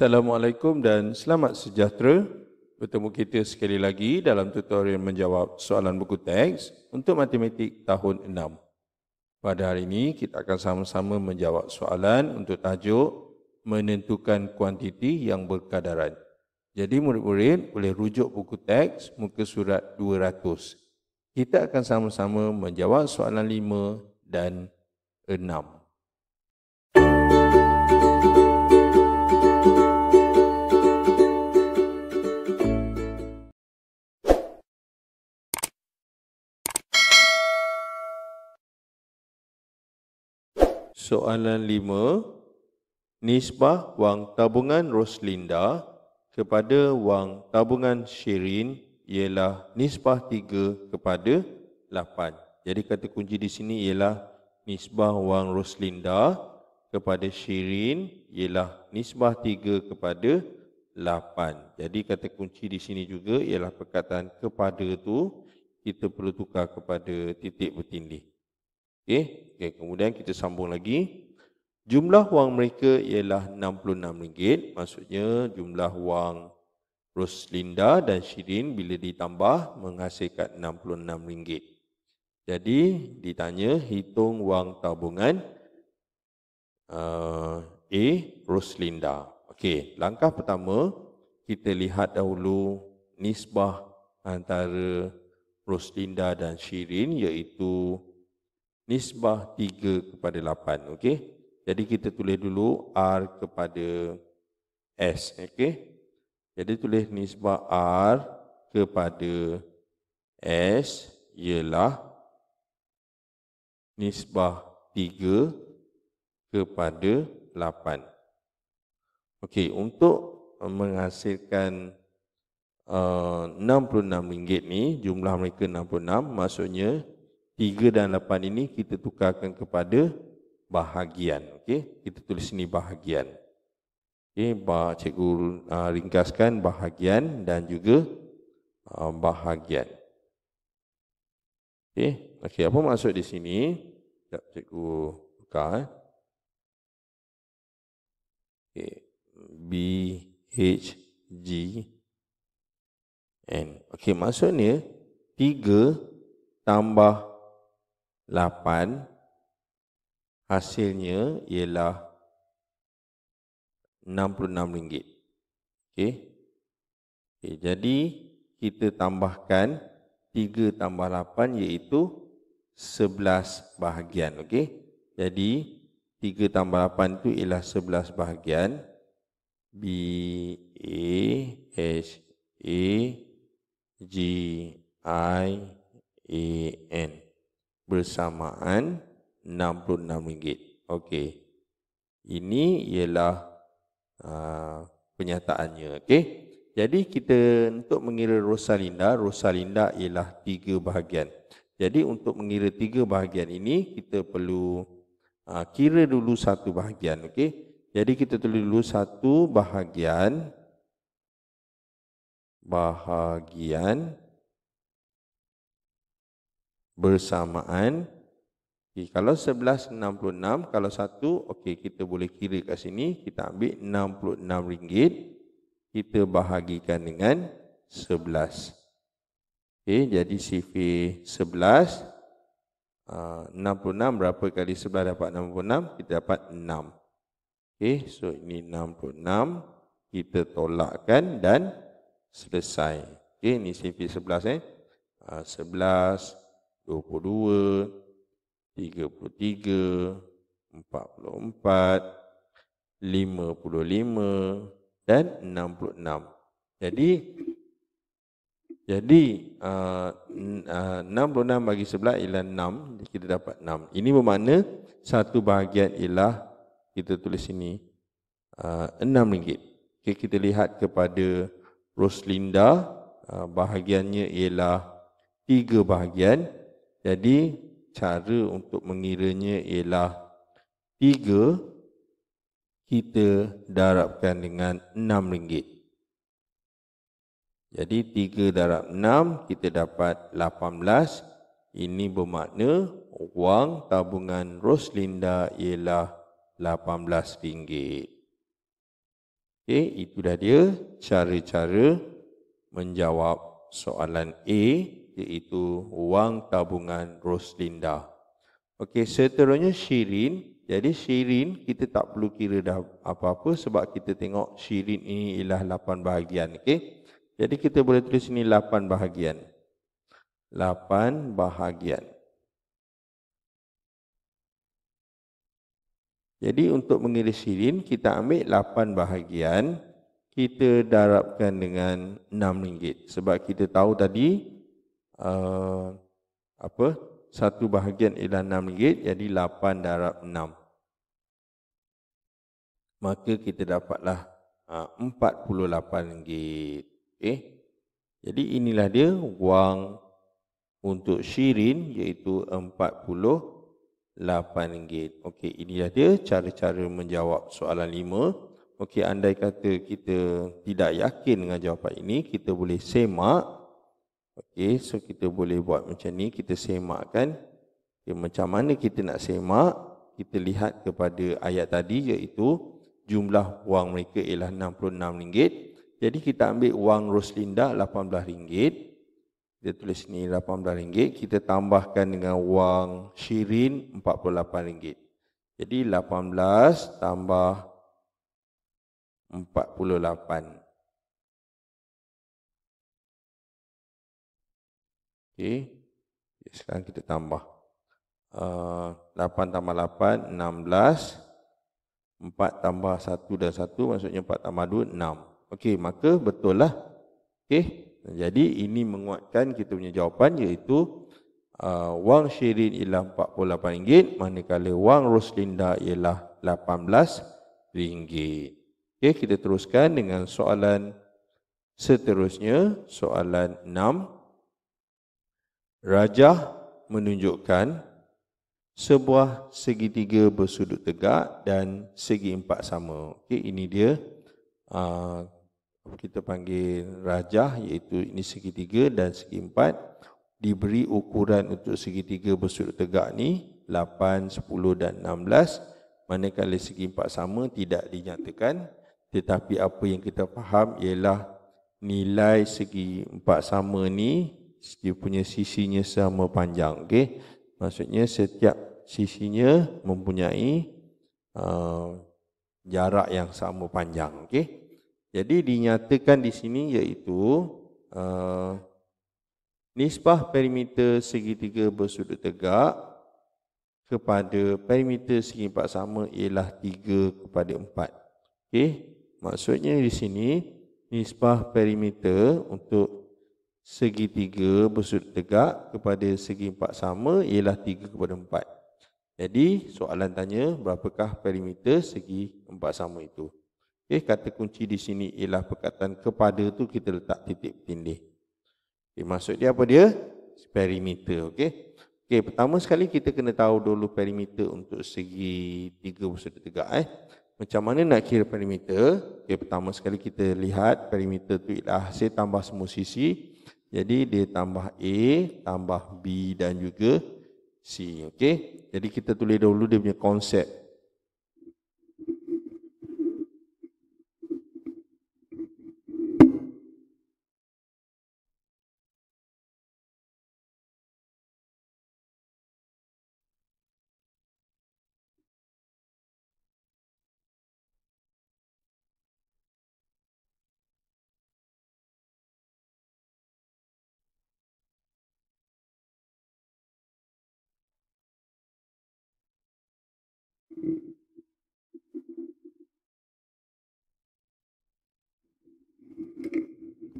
Assalamualaikum dan selamat sejahtera. Bertemu kita sekali lagi dalam tutorial menjawab soalan buku teks untuk matematik tahun 6. Pada hari ini kita akan sama-sama menjawab soalan untuk tajuk menentukan kuantiti yang berkadaran. Jadi murid-murid boleh rujuk buku teks muka surat 200. Kita akan sama-sama menjawab soalan 5 dan 6. Soalan lima Nisbah wang tabungan Roslinda kepada wang tabungan Shirin ialah nisbah tiga kepada lapan. Jadi kata kunci di sini ialah nisbah wang Roslinda kepada Shirin ialah nisbah tiga kepada lapan. Jadi kata kunci di sini juga ialah perkataan kepada tu kita perlu tukar kepada titik bertindih. Okey, okay. kemudian kita sambung lagi. Jumlah wang mereka ialah RM66. Maksudnya jumlah wang Roslinda dan Shirin bila ditambah menghasilkan RM66. Jadi ditanya hitung wang tabungan uh, A Roslinda. Okey, langkah pertama kita lihat dahulu nisbah antara Roslinda dan Shirin iaitu nisbah 3 kepada 8 okey jadi kita tulis dulu r kepada s okey jadi tulis nisbah r kepada s ialah nisbah 3 kepada 8 okey untuk menghasilkan eh, uh, 66 ringgit ni jumlah mereka 66 maksudnya tiga dan lapan ini kita tukarkan kepada bahagian. Okey, kita tulis sini bahagian. Okey, bah, cikgu uh, ringkaskan bahagian dan juga uh, bahagian. Okey, okey apa maksud di sini? Sekejap cikgu buka. Eh. Okey, B, H, G, N. Okey, maksudnya tiga tambah 8 hasilnya ialah RM66. Okey. Okey, jadi kita tambahkan 3 tambah 8 iaitu 11 bahagian. Okey. Jadi 3 tambah 8 itu ialah 11 bahagian. B A H A G I A N bersamaan RM66. Okey. Ini ialah aa, uh, penyataannya. Okey. Jadi kita untuk mengira Rosalinda, Rosalinda ialah tiga bahagian. Jadi untuk mengira tiga bahagian ini, kita perlu aa, uh, kira dulu satu bahagian. Okey. Jadi kita tulis dulu satu bahagian bahagian bersamaan. Okay, kalau 11.66, kalau satu, okey kita boleh kira kat sini. Kita ambil RM66. Kita bahagikan dengan 11. Okey, jadi CV 11. 66 berapa kali 11 dapat 66? Kita dapat 6. Okey, so ini 66. Kita tolakkan dan selesai. Okey, ini CV 11 eh. Ah, 55 dan 66. Jadi jadi uh, uh, 66 bagi sebelah ialah 6, kita dapat 6. Ini bermakna satu bahagian ialah kita tulis sini uh, ah, RM6. Okay, kita lihat kepada Roslinda, uh, bahagiannya ialah tiga bahagian. Jadi cara untuk mengiranya ialah 3 kita darabkan dengan RM6. Jadi 3 darab 6 kita dapat 18. Ini bermakna wang tabungan Roslinda ialah RM18. Okay, itu dah dia cara-cara menjawab soalan A iaitu wang tabungan Roslinda. Okey, seterusnya Shirin. Jadi Shirin kita tak perlu kira dah apa-apa sebab kita tengok Shirin ini ialah 8 bahagian. Okey. Jadi kita boleh tulis ini 8 bahagian. 8 bahagian. Jadi untuk mengira Shirin kita ambil 8 bahagian kita darabkan dengan RM6 sebab kita tahu tadi Eh, apa satu bahagian ialah enam ringgit jadi lapan darab enam maka kita dapatlah ha, empat puluh lapan ringgit okay. Eh, jadi inilah dia wang untuk syirin iaitu empat puluh lapan ringgit okay, inilah dia cara-cara menjawab soalan lima Okey, andai kata kita tidak yakin dengan jawapan ini, kita boleh semak Okey, so kita boleh buat macam ni, kita semakkan. Okay, macam mana kita nak semak? Kita lihat kepada ayat tadi iaitu jumlah wang mereka ialah RM66. Jadi kita ambil wang Roslinda RM18. Dia tulis ni RM18. Kita tambahkan dengan wang Shirin RM48. Jadi 18 tambah 48. Okey. Ya, sekarang kita tambah. Uh, ah, 8 tambah 8, 16. 4 tambah 1 dan 1, maksudnya 4 tambah 2, 6. Okey, maka betul lah. Okey. Jadi ini menguatkan kita punya jawapan iaitu uh, wang syirin ialah RM48, manakala wang roslinda ialah RM18. Okey, kita teruskan dengan soalan seterusnya, soalan 6. Rajah menunjukkan sebuah segitiga bersudut tegak dan segi empat sama. Okey, ini dia uh, kita panggil rajah, iaitu ini segitiga dan segi empat diberi ukuran untuk segitiga bersudut tegak ni 8, 10 dan 16 manakala segi empat sama tidak dinyatakan tetapi apa yang kita faham ialah nilai segi empat sama ni dia punya sisinya sama panjang okey maksudnya setiap sisinya mempunyai uh, jarak yang sama panjang okey jadi dinyatakan di sini iaitu uh, nisbah perimeter segitiga bersudut tegak kepada perimeter segi empat sama ialah 3 kepada 4 okey maksudnya di sini nisbah perimeter untuk segi tiga bersudut tegak kepada segi empat sama ialah tiga kepada empat. Jadi soalan tanya berapakah perimeter segi empat sama itu? Okey, kata kunci di sini ialah perkataan kepada tu kita letak titik tindih. Okay, maksud dia apa dia? Perimeter, okey. Okey, pertama sekali kita kena tahu dulu perimeter untuk segi tiga bersudut tegak eh. Macam mana nak kira perimeter? Okey, pertama sekali kita lihat perimeter tu ialah hasil tambah semua sisi jadi dia tambah A, tambah B dan juga C. Okey. Jadi kita tulis dahulu dia punya konsep.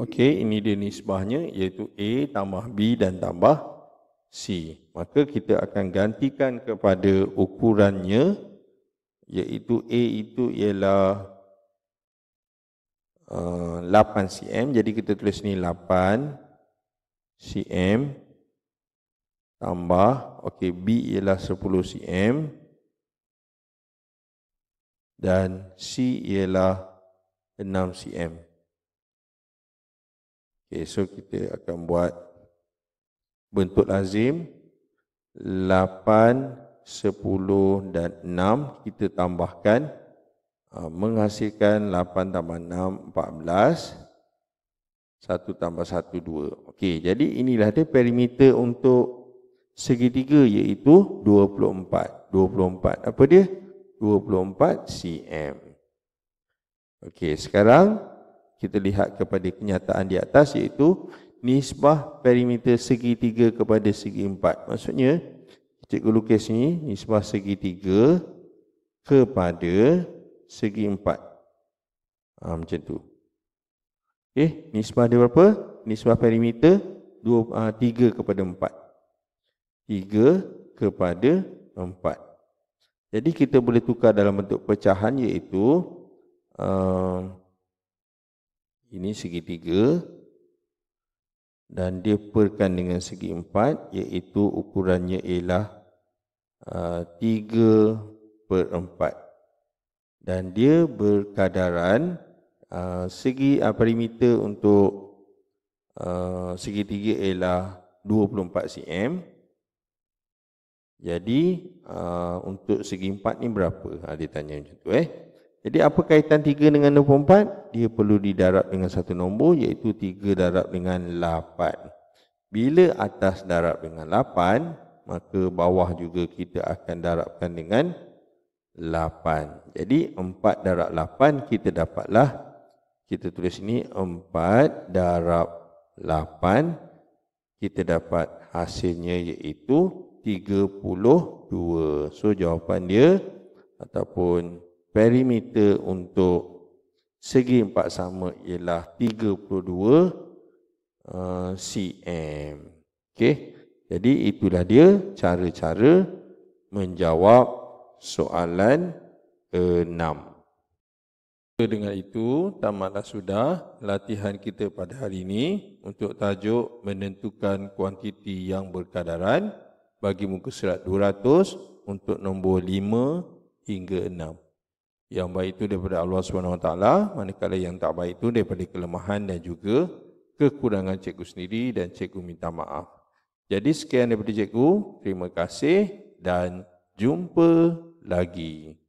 Okey, ini dia nisbahnya iaitu A tambah B dan tambah C. Maka kita akan gantikan kepada ukurannya iaitu A itu ialah uh, 8 cm. Jadi kita tulis ni 8 cm tambah okey B ialah 10 cm dan C ialah 6 cm. Okay, so kita akan buat bentuk lazim 8, 10 dan 6 kita tambahkan ha, menghasilkan 8 tambah 6, 14 1 tambah 1, 2 Okey, jadi inilah dia perimeter untuk segitiga iaitu 24 24, apa dia? 24 cm. Okey, sekarang kita lihat kepada kenyataan di atas iaitu nisbah perimeter segitiga kepada segi empat. Maksudnya, cikgu lukis ni nisbah segitiga kepada segi empat. Ha, macam tu. Okey, nisbah dia berapa? Nisbah perimeter 2, ah, tiga kepada empat. Tiga kepada empat. Jadi kita boleh tukar dalam bentuk pecahan iaitu uh, ini segitiga dan dia perkan dengan segi empat iaitu ukurannya ialah eh, tiga uh, per empat dan dia berkadaran uh, segi uh, perimeter untuk uh, segitiga ialah 24 cm jadi aa, uh, untuk segi empat ni berapa? Ha, dia tanya macam tu eh. Jadi apa kaitan tiga dengan nombor empat? Dia perlu didarab dengan satu nombor iaitu tiga darab dengan lapan. Bila atas darab dengan lapan, maka bawah juga kita akan darabkan dengan lapan. Jadi empat darab lapan kita dapatlah kita tulis ini empat darab lapan kita dapat hasilnya iaitu 32. So jawapan dia ataupun perimeter untuk segi empat sama ialah 32 uh, cm. Okey. Jadi itulah dia cara-cara menjawab soalan 6. Itu dengan itu tamatlah sudah latihan kita pada hari ini untuk tajuk menentukan kuantiti yang berkadaran bagi muka surat 200 untuk nombor 5 hingga 6. Yang baik itu daripada Allah Subhanahu SWT, manakala yang tak baik itu daripada kelemahan dan juga kekurangan cikgu sendiri dan cikgu minta maaf. Jadi sekian daripada cikgu, terima kasih dan jumpa lagi.